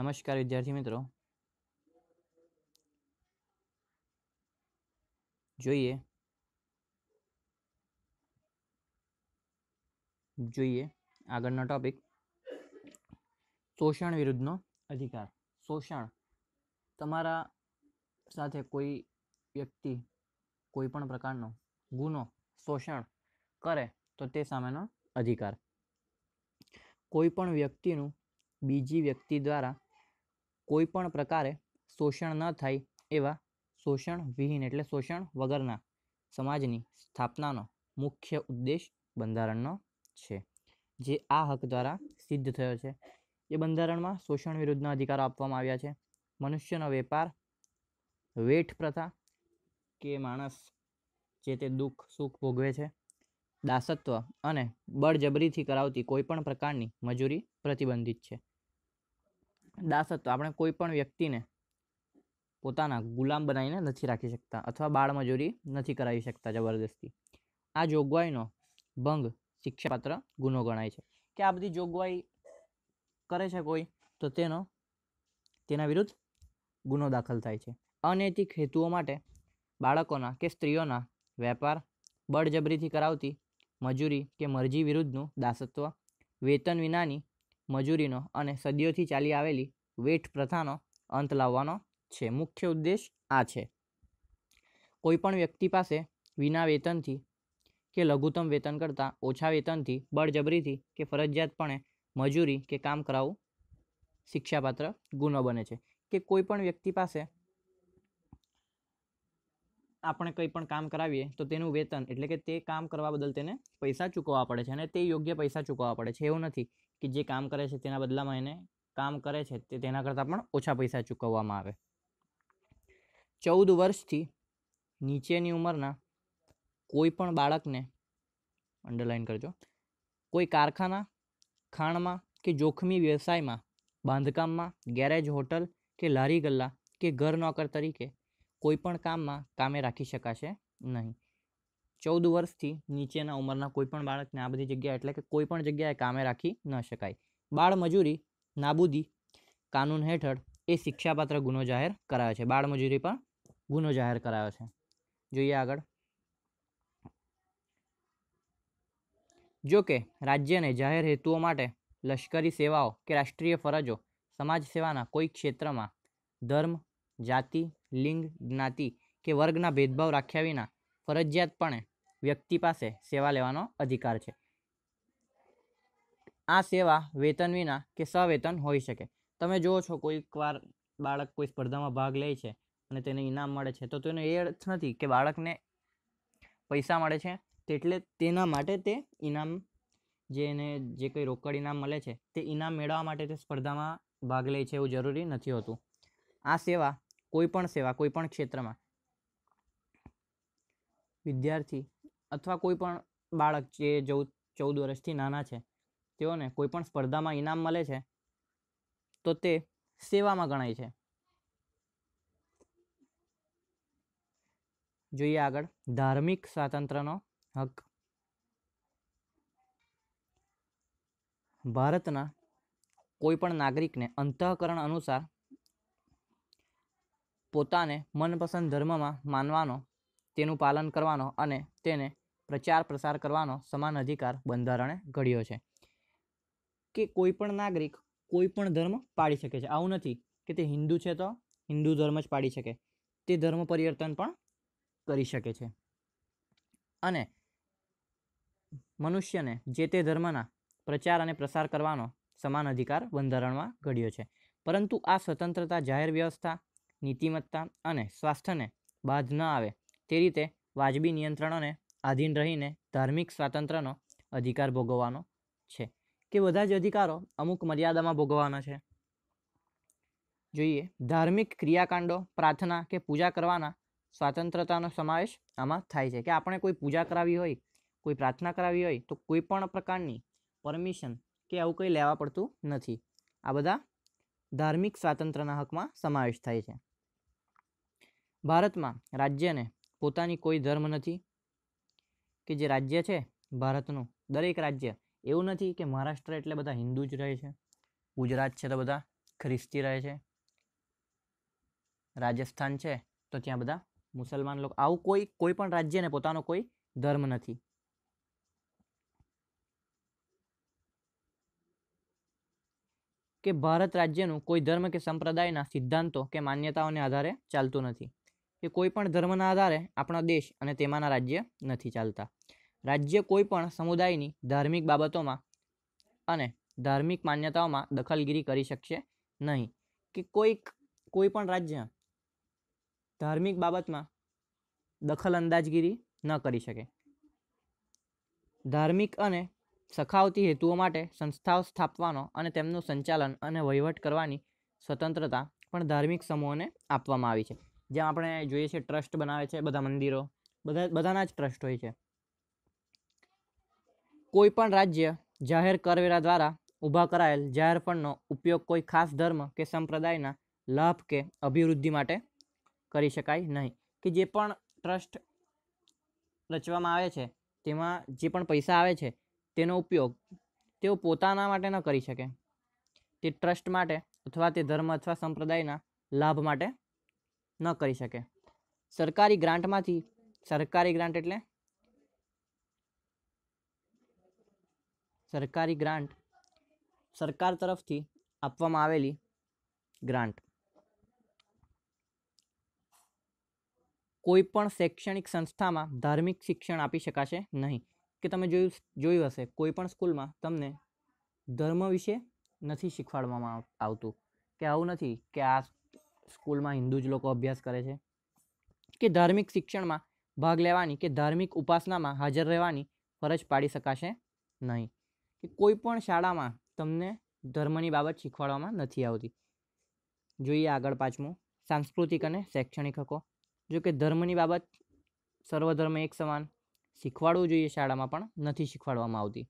નમસ્કાર વિદ્યાર્થી મિત્રો જોઈએ જોઈએ આગળનો ટોપિક શોષણ વિરુદ્ધનો અધિકાર શોષણ તમારા સાથે કોઈ વ્યક્તિ કોઈ પણ પ્રકારનો ગુનો શોષણ કરે તો તે સામેનો અધિકાર કોઈ પણ વ્યક્તિનું બીજી વ્યક્તિ દ્વારા કોઈ પણ પ્રકારે શોષણ ન થાય એવા શોષણ વિહીન એટલે શોષણ વગરના સમાજની સ્થાપનાનો મુખ્ય ઉદ્દેશ બંધારણનો છે જે આ હક દ્વારા સિદ્ધ થયો છે એ બંધારણમાં શોષણ વિરુદ્ધના અધિકારો આપવામાં આવ્યા છે મનુષ્યનો વેપાર વેઠ પ્રથા કે માણસ જે તે દુઃખ સુખ ભોગવે છે દાસત્વ અને બળજબરીથી કરાવતી કોઈપણ પ્રકારની મજૂરી પ્રતિબંધિત છે દાસત્વ આપણે કોઈ પણ વ્યક્તિને પોતાના ગુલામ બનાવીને નથી રાખી શકતા અથવા બાળમજૂરી નથી કરાવી શકતા જબરદસ્તી આ જોગવાઈનો ભંગ શિક્ષાપાત્ર ગુનો ગણાય છે કે આ બધી જોગવાઈ કરે છે કોઈ તો તેનો તેના વિરુદ્ધ ગુનો દાખલ થાય છે અનૈતિક હેતુઓ માટે બાળકોના કે સ્ત્રીઓના વેપાર બળજબરીથી કરાવતી મજૂરી કે મરજી વિરુદ્ધનું દાસત્વ વેતન વિનાની મજૂરીનો અને સદીઓથી ચાલી આવેલી વેઠ પ્રથાનો અંત લાવવાનો છે મુખ્ય ઉદ્દેશ આ છે કોઈપણ વ્યક્તિ પાસે વિના વેતનથી કે લઘુત્તમ વેતન કરતાં ઓછા વેતનથી બળજબરીથી કે ફરજિયાતપણે મજૂરી કે કામ કરાવવું શિક્ષાપાત્ર ગુનો બને છે કે કોઈપણ વ્યક્તિ પાસે આપણે કંઈ પણ કામ કરાવીએ તો તેનું વેતન એટલે કે તે કામ કરવા બદલ તેને પૈસા ચૂકવવા પડે છે અને તે યોગ્ય પૈસા ચૂકવવા પડે છે એવું નથી કે જે કામ કરે છે તેના બદલામાં એને કામ કરે છે તે તેના કરતાં પણ ઓછા પૈસા ચૂકવવામાં આવે ચૌદ વર્ષથી નીચેની ઉંમરના કોઈ પણ બાળકને અંડરલાઇન કરજો કોઈ કારખાના ખાણમાં કે જોખમી વ્યવસાયમાં બાંધકામમાં ગેરેજ હોટલ કે લારી ગલ્લા કે ઘર નોકર તરીકે કોઈપણ કામમાં કામે રાખી શકાશે નહીં ચૌદ વર્ષથી નીચેના ઉંમરના કોઈપણ બાળકને આ બધી જગ્યાએ એટલે કે કોઈપણ જગ્યાએ કામે રાખી ન શકાય બાળમજૂરી નાબૂદી કાનૂન હેઠળ એ શિક્ષાપાત્ર ગુનો જાહેર કરાયો છે બાળમજૂરી પણ ગુનો જાહેર કરાયો છે જોઈએ આગળ જો કે રાજ્યને જાહેર હેતુઓ માટે લશ્કરી સેવાઓ કે રાષ્ટ્રીય ફરજો સમાજ સેવાના કોઈ ક્ષેત્રમાં ધર્મ જાતિ લિંગ જ્ઞાતિ કે વર્ગના ભેદભાવ રાખ્યા વિના ફરજિયાતપણે વ્યક્તિ પાસે સેવા લેવાનો અધિકાર છે આ સેવા વેતન વિના કે સવેતન હોઈ શકે તમે જુઓ છો કોઈક વાર બાળક કોઈ સ્પર્ધામાં ભાગ લે છે અને તેને ઇનામ મળે છે તો તેનો એ અર્થ નથી કે બાળકને પૈસા મળે છે તેટલે તેના માટે તે ઇનામ જે એને જે કંઈ રોકડ ઇનામ મળે છે તે ઇનામ મેળવવા માટે તે સ્પર્ધામાં ભાગ લે છે એવું જરૂરી નથી હોતું આ સેવા કોઈ પણ સેવા કોઈપણ ક્ષેત્રમાં વિદ્યાર્થી અથવા કોઈ પણ બાળક જે ચૌદ ચૌદ વર્ષથી નાના છે તેઓને કોઈ પણ સ્પર્ધામાં ઇનામ મળે છે તો તે સેવામાં ગણાય છે જોઈએ આગળ ધાર્મિક સ્વાતંત્ર્યનો હક ભારતના કોઈ પણ નાગરિકને અંતઃકરણ અનુસાર પોતાને મનપસંદ ધર્મમાં માનવાનો તેનું પાલન કરવાનો અને તેને પ્રચાર પ્રસાર કરવાનો સમાન અધિકાર બંધારણે ઘડ્યો છે કે કોઈ પણ નાગરિક કોઈપણ ધર્મ પાડી શકે છે આવું નથી કે તે હિન્દુ છે તો હિન્દુ ધર્મ જ પાડી શકે તે ધર્મ પરિવર્તન પણ કરી શકે છે અને મનુષ્યને જે તે ધર્મના પ્રચાર અને પ્રસાર કરવાનો સમાન અધિકાર બંધારણમાં ઘડ્યો છે પરંતુ આ સ્વતંત્રતા જાહેર વ્યવસ્થા નીતિમત્તા અને સ્વાસ્થ્યને બાદ ન આવે તે રીતે વાજબી નિયંત્રણોને આધીન રહીને ધાર્મિક સ્વાતંત્ર્યનો અધિકાર ભોગવવાનો છે કે બધા જ અધિકારો અમુક મર્યાદામાં ભોગવવાના છે જોઈએ ધાર્મિક ક્રિયાકાંડો પ્રાર્થના કે પૂજા કરવાના સ્વાતંત્રતાનો સમાવેશ આમાં થાય છે કે આપણે કોઈ પૂજા કરાવી હોય કોઈ પ્રાર્થના કરાવી હોય તો કોઈ પણ પ્રકારની પરમિશન કે આવું કંઈ લેવા પડતું નથી આ બધા ધાર્મિક સ્વાતંત્ર્યના હકમાં સમાવેશ થાય છે ભારતમાં રાજ્યને પોતાની કોઈ ધર્મ નથી કે જે રાજ્ય છે ભારતનું દરેક રાજ્ય એવું નથી કે મહારાષ્ટ્ર એટલે બધા હિન્દુ જ રહે છે ગુજરાત છે તો બધા ખ્રિસ્તી રહે છે રાજસ્થાન છે તો ત્યાં બધા મુસલમાન લોકો આવું કોઈ કોઈ પણ રાજ્યને પોતાનો કોઈ ધર્મ નથી કે ભારત રાજ્યનું કોઈ ધર્મ કે સંપ્રદાયના સિદ્ધાંતો કે માન્યતાઓને આધારે ચાલતું નથી કે કોઈ પણ ધર્મના આધારે આપણો દેશ અને તેમાંના રાજ્ય નથી ચાલતા રાજ્ય કોઈ પણ સમુદાયની ધાર્મિક બાબતોમાં અને ધાર્મિક માન્યતાઓમાં દખલગીરી કરી શકશે નહીં કે કોઈક કોઈ પણ રાજ્ય ધાર્મિક બાબતમાં દખલ અંદાજગીરી ન કરી શકે ધાર્મિક અને સખાવતી હેતુઓ માટે સંસ્થાઓ સ્થાપવાનો અને તેમનું સંચાલન અને વહીવટ કરવાની સ્વતંત્રતા પણ ધાર્મિક સમૂહોને આપવામાં આવી છે જ્યાં આપણે જોઈએ છીએ ટ્રસ્ટ બનાવે છે બધા મંદિરો બધા બધાના જ ટ્રસ્ટ હોય છે કોઈ પણ રાજ્ય જાહેર કરવેરા દ્વારા ઊભા કરાયેલ જાહેર ફંડનો ઉપયોગ કોઈ ખાસ ધર્મ કે સંપ્રદાયના લાભ કે અભિવૃદ્ધિ માટે કરી શકાય નહીં કે જે પણ ટ્રસ્ટ રચવામાં આવે છે તેમાં જે પણ પૈસા આવે છે તેનો ઉપયોગ તેઓ પોતાના માટે ન કરી શકે તે ટ્રસ્ટ માટે અથવા તે ધર્મ અથવા સંપ્રદાયના લાભ માટે ન કરી શકે સરકારી ગ્રાન્ટમાંથી સરકારી ગ્રાન્ટ એટલે સરકારી ગ્રાન્ટ સરકાર તરફથી આપવામાં આવેલી ગ્રાન્ટ કોઈ પણ શૈક્ષણિક સંસ્થામાં ધાર્મિક શિક્ષણ આપી શકાશે નહીં કે તમે જોયું જોયું હશે કોઈ પણ સ્કૂલમાં તમને ધર્મ વિશે નથી શીખવાડવામાં આવતું કે આવું નથી કે આ સ્કૂલમાં હિન્દુ જ લોકો અભ્યાસ કરે છે કે ધાર્મિક શિક્ષણમાં ભાગ લેવાની કે ધાર્મિક ઉપાસનામાં હાજર રહેવાની ફરજ પાડી શકાશે નહીં કે કોઈ પણ શાળામાં તમને ધર્મની બાબત શીખવાડવામાં નથી આવતી જોઈએ આગળ પાંચમું સાંસ્કૃતિક અને શૈક્ષણિક હકો જો કે ધર્મની બાબત સર્વધર્મ એક સમાન શીખવાડવું જોઈએ શાળામાં પણ નથી શીખવાડવામાં આવતી